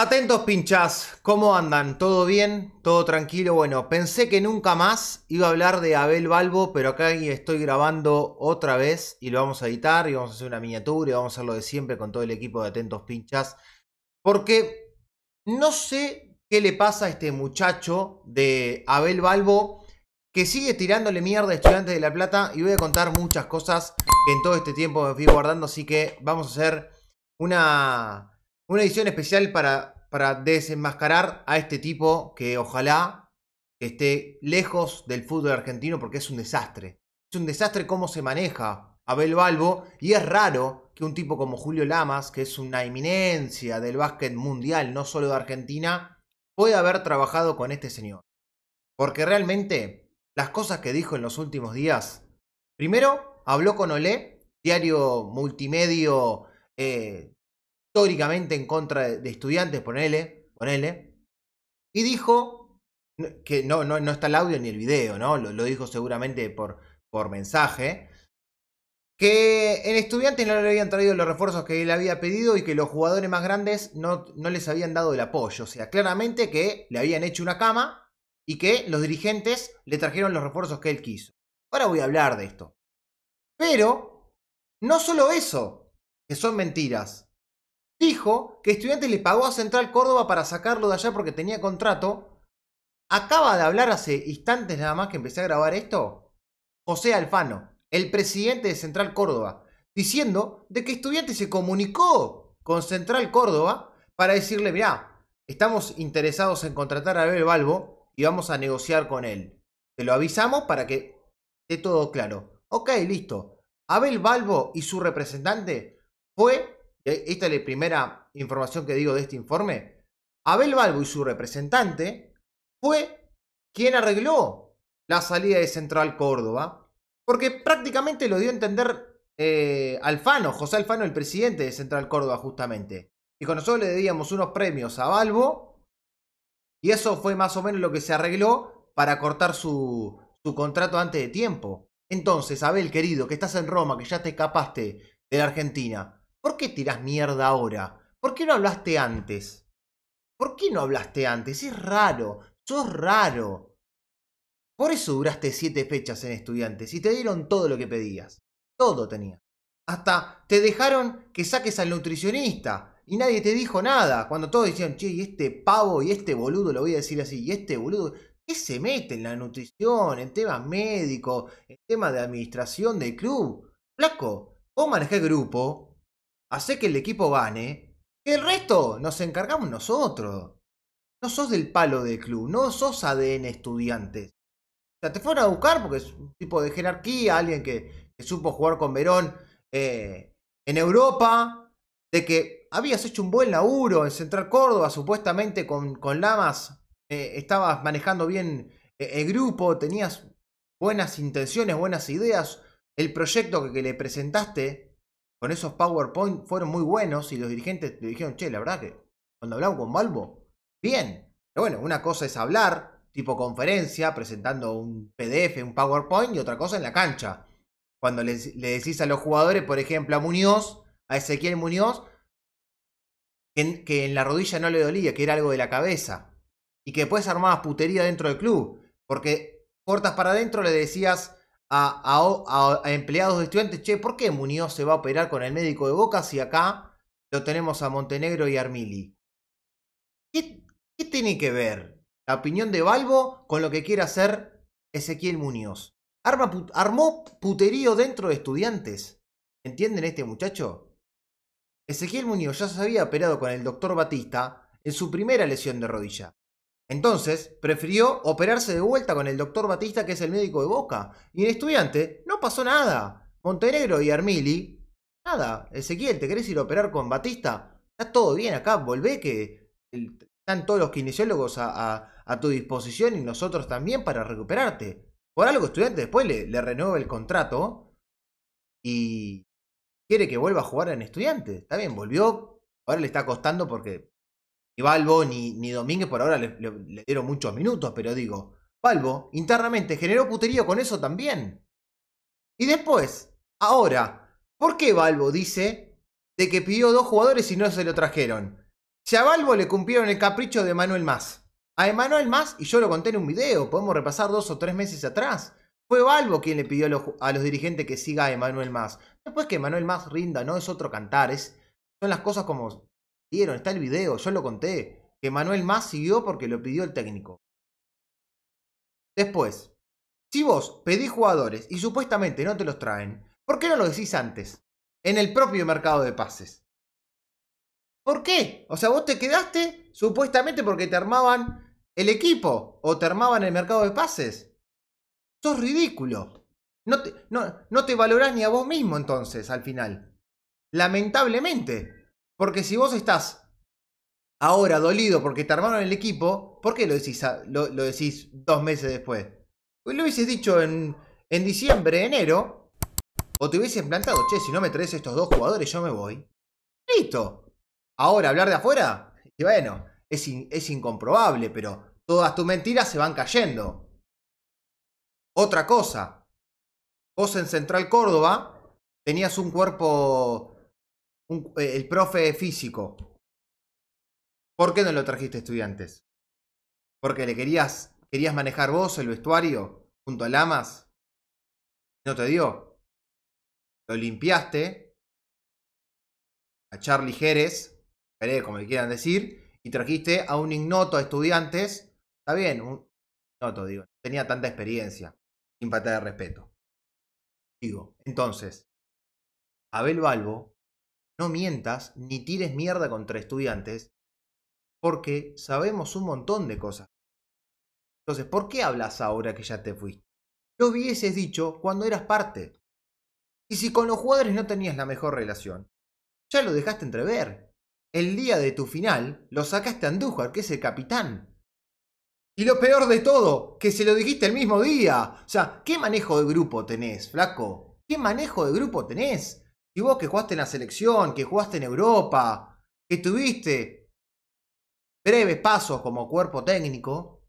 Atentos pinchas, ¿cómo andan? ¿Todo bien? ¿Todo tranquilo? Bueno, pensé que nunca más iba a hablar de Abel Balbo, pero acá estoy grabando otra vez y lo vamos a editar y vamos a hacer una miniatura y vamos a hacerlo de siempre con todo el equipo de Atentos Pinchas. Porque no sé qué le pasa a este muchacho de Abel Balbo que sigue tirándole mierda a Estudiantes de La Plata y voy a contar muchas cosas que en todo este tiempo me fui guardando, así que vamos a hacer una una edición especial para, desenmascarar a este tipo que ojalá esté lejos del fútbol argentino porque es un desastre. Es un desastre cómo se maneja Abel Balbo y es raro que un tipo como Julio Lamas, que es una eminencia del básquet mundial, no solo de Argentina, pueda haber trabajado con este señor. Porque realmente las cosas que dijo en los últimos días, primero habló con Olé, diario multimedio eh, históricamente en contra de, estudiantes, ponele, ponele, y dijo, que no, no, está el audio ni el video, ¿no? Lo, dijo seguramente por, por mensaje, que en estudiantes no le habían traído los refuerzos que él había pedido y que los jugadores más grandes no, no, les habían dado el apoyo. O sea, claramente que le habían hecho una cama y que los dirigentes le trajeron los refuerzos que él quiso. Ahora voy a hablar de esto. Pero, no solo eso, que son mentiras, dijo que Estudiante le pagó a Central Córdoba para sacarlo de allá porque tenía contrato. Acaba de hablar hace instantes nada más que empecé a grabar esto. José Alfano, el presidente de Central Córdoba, diciendo de que Estudiante se comunicó con Central Córdoba para decirle, mirá, estamos interesados en contratar a Abel Balbo y vamos a negociar con él. Te lo avisamos para que esté todo claro. Ok, listo. Abel Balbo y su representante fue eh, esta es la primera información que digo de este informe, Abel Balbo y su representante fue quien arregló la salida de Central Córdoba, porque prácticamente lo dio a entender eh, Alfano, José Alfano, el presidente de Central Córdoba justamente. ...y con nosotros le debíamos unos premios a Balbo y eso fue más o menos lo que se arregló para cortar su, su contrato antes de tiempo. Entonces, Abel, querido, que estás en Roma, que ya te escapaste de la Argentina, ¿Por qué tirás mierda ahora? ¿Por qué no hablaste antes? ¿Por qué no hablaste antes? Es raro, sos raro. Por eso duraste siete fechas en estudiantes y te dieron todo lo que pedías. Todo tenía. Hasta te dejaron que saques al nutricionista y nadie te dijo nada. Cuando todos decían, che, y este pavo y este boludo, lo voy a decir así, y este boludo, ¿qué se mete en la nutrición, en temas médicos, en temas de administración del club? Flaco, vos el grupo, hace que el equipo gane, que el resto nos encargamos nosotros. No sos del palo del club, no sos ADN estudiantes. O sea, te fueron a buscar porque es un tipo de jerarquía, alguien que, supo jugar con Verón eh, en Europa, de que habías hecho un buen laburo en Central Córdoba, supuestamente con, Lamas eh, estabas manejando bien eh, el grupo, tenías buenas intenciones, buenas ideas, el proyecto que le presentaste con esos PowerPoint fueron muy buenos y los dirigentes le dijeron, che, la verdad que cuando hablamos con Balbo, bien. Pero bueno, una cosa es hablar, tipo conferencia, presentando un PDF, un PowerPoint, y otra cosa en la cancha. Cuando le, decís a los jugadores, por ejemplo, a Muñoz, a Ezequiel Muñoz, que que en la rodilla no le dolía, que era algo de la cabeza. Y que después armabas putería dentro del club. Porque cortas para adentro le decías, a, empleados de estudiantes, che, ¿por qué Muñoz se va a operar con el médico de Boca si acá lo tenemos a Montenegro y Armili? ¿Qué, tiene que ver la opinión de Balbo con lo que quiere hacer Ezequiel Muñoz? armó puterío dentro de estudiantes. ¿Entienden este muchacho? Ezequiel Muñoz ya se había operado con el doctor Batista en su primera lesión de rodilla. Entonces, prefirió operarse de vuelta con el doctor Batista, que es el médico de Boca. Y en estudiante no pasó nada. Montenegro y Armili, nada. Ezequiel, ¿te querés ir a operar con Batista? Está todo bien acá, volvé que están todos los kinesiólogos a, tu disposición y nosotros también para recuperarte. Por algo, estudiante después le, le renueva el contrato y quiere que vuelva a jugar en estudiante. Está bien, volvió. Ahora le está costando porque ni Balbo ni, Domínguez por ahora le, dieron muchos minutos, pero digo, Balbo internamente generó puterío con eso también. Y después, ahora, ¿por qué Balbo dice de que pidió dos jugadores y no se lo trajeron? Si a Balbo le cumplieron el capricho de Manuel Más. A Emanuel Más, y yo lo conté en un video, podemos repasar dos o tres meses atrás. Fue Balbo quien le pidió a los, dirigentes que siga a Emanuel Más. Después que Manuel Más rinda, no es otro cantar, son las cosas como vieron, está el video, yo lo conté. Que Manuel Más siguió porque lo pidió el técnico. Después, si vos pedís jugadores y supuestamente no te los traen, ¿por qué no lo decís antes? En el propio mercado de pases. ¿Por qué? O sea, vos te quedaste supuestamente porque te armaban el equipo o te armaban el mercado de pases. Sos ridículo. No te, no, no te valorás ni a vos mismo entonces, al final. Lamentablemente. Porque si vos estás ahora dolido porque te armaron el equipo, ¿por qué lo decís, lo, decís dos meses después? Pues lo hubieses dicho en, en diciembre, enero, o te hubieses plantado, che, si no me traes estos dos jugadores, yo me voy. Listo. Ahora, hablar de afuera, y bueno, es, es incomprobable, pero todas tus mentiras se van cayendo. Otra cosa, vos en Central Córdoba tenías un cuerpo eh, el profe físico. ¿Por qué no lo trajiste estudiantes? Porque le querías, querías manejar vos el vestuario junto a Lamas. No te dio. Lo limpiaste a Charlie Jerez, eh, como le quieran decir, y trajiste a un ignoto a estudiantes. Está bien, un ignoto, digo. tenía tanta experiencia. Sin falta de respeto. Digo, entonces, Abel Balbo no mientas ni tires mierda contra estudiantes, porque sabemos un montón de cosas. Entonces, ¿por qué hablas ahora que ya te fuiste? Lo hubieses dicho cuando eras parte. Y si con los jugadores no tenías la mejor relación, ya lo dejaste entrever. El día de tu final lo sacaste a Andújar, que es el capitán. Y lo peor de todo, que se lo dijiste el mismo día. O sea, ¿qué manejo de grupo tenés, flaco? ¿Qué manejo de grupo tenés? Y vos que jugaste en la selección, que jugaste en Europa, que tuviste breves pasos como cuerpo técnico,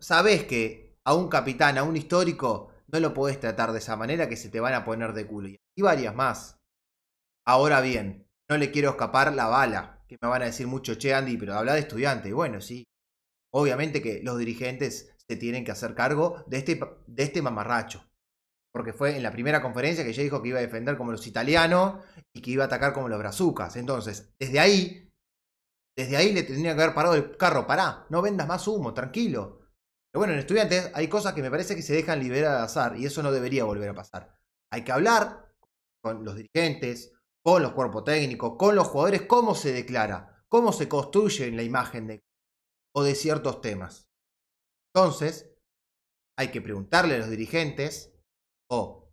sabés que a un capitán, a un histórico, no lo podés tratar de esa manera que se te van a poner de culo. Y varias más. Ahora bien, no le quiero escapar la bala, que me van a decir mucho, che Andy, pero habla de estudiante. Bueno, sí. Obviamente que los dirigentes se tienen que hacer cargo de este, de este mamarracho porque fue en la primera conferencia que ella dijo que iba a defender como los italianos y que iba a atacar como los brazucas. Entonces, desde ahí, desde ahí le tendría que haber parado el carro, pará, no vendas más humo, tranquilo. Pero bueno, en estudiantes hay cosas que me parece que se dejan liberar al azar y eso no debería volver a pasar. Hay que hablar con los dirigentes, con los cuerpos técnicos, con los jugadores, cómo se declara, cómo se construye en la imagen de o de ciertos temas. Entonces, hay que preguntarle a los dirigentes o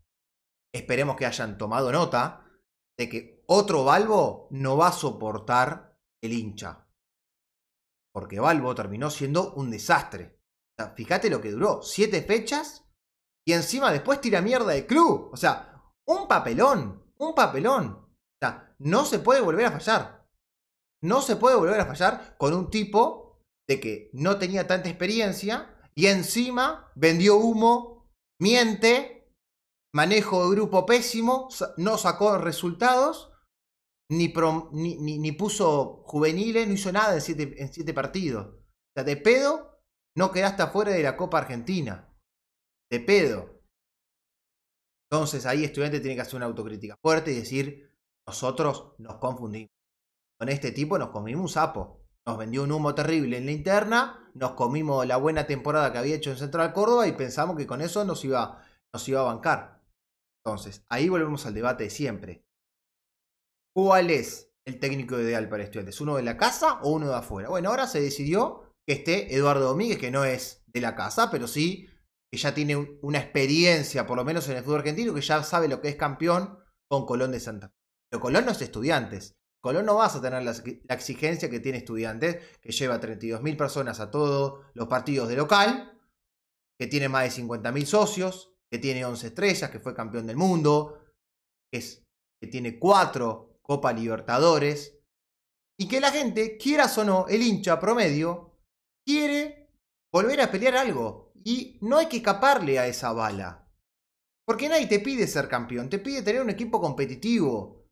esperemos que hayan tomado nota de que otro Balbo no va a soportar el hincha. Porque Balbo terminó siendo un desastre. fíjate lo que duró, siete fechas y encima después tira mierda De club. O sea, un papelón, un papelón. O sea, no se puede volver a fallar. No se puede volver a fallar con un tipo de que no tenía tanta experiencia y encima vendió humo, miente manejo de grupo pésimo, no sacó resultados, ni, puso juveniles, no hizo nada en siete, partidos. O sea, de pedo, no quedaste afuera de la Copa Argentina. De pedo. Entonces ahí estudiante tiene que hacer una autocrítica fuerte y decir, nosotros nos confundimos. Con este tipo nos comimos un sapo. Nos vendió un humo terrible en la interna, nos comimos la buena temporada que había hecho en Central Córdoba y pensamos que con eso nos iba a bancar. Entonces, ahí volvemos al debate de siempre. ¿Cuál es el técnico ideal para estudiantes? ¿Uno de la casa o uno de afuera? Bueno, ahora se decidió que esté Eduardo Domínguez, que no es de la casa, pero sí que ya tiene una experiencia, por lo menos en el fútbol argentino, que ya sabe lo que es campeón con Colón de Santa Fe. Pero Colón no es estudiantes. Colón no vas a tener la, exigencia que tiene estudiantes, que lleva 32.000 personas a todos los partidos de local, que tiene más de 50.000 socios, que tiene 11 estrellas, que fue campeón del mundo, que, tiene 4 Copa Libertadores, y que la gente, quieras o no, el hincha promedio, quiere volver a pelear algo. Y no hay que escaparle a esa bala. Porque nadie te pide ser campeón, te pide tener un equipo competitivo.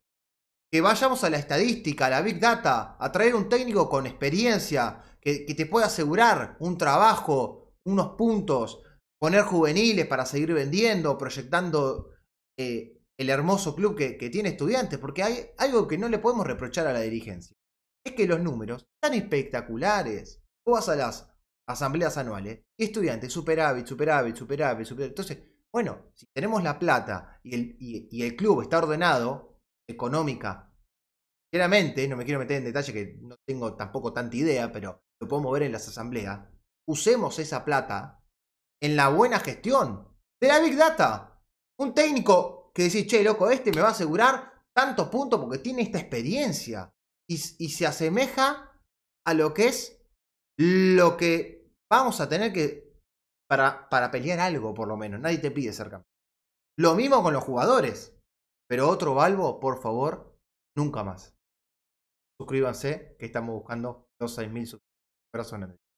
Que vayamos a la estadística, a la big data, a traer un técnico con experiencia, que te pueda asegurar un trabajo, unos puntos, poner juveniles para seguir vendiendo, proyectando eh, el hermoso club que, tiene estudiantes, porque hay algo que no le podemos reprochar a la dirigencia. Es que los números están espectaculares. Vos vas a las asambleas anuales y estudiantes, superávit, superávit, superávit, superávit. Entonces, bueno, si tenemos la plata y el, y, el club está ordenado, económica, sinceramente, no me quiero meter en detalle que no tengo tampoco tanta idea, pero lo podemos ver en las asambleas, usemos esa plata en la buena gestión de la Big Data. Un técnico que dice, che, loco, este me va a asegurar tantos puntos porque tiene esta experiencia y, se asemeja a lo que es lo que vamos a tener que para, para pelear algo, por lo menos. Nadie te pide ser campeón. Lo mismo con los jugadores. Pero otro Balbo, por favor, nunca más. Suscríbanse, que estamos buscando los 6.000 suscriptores.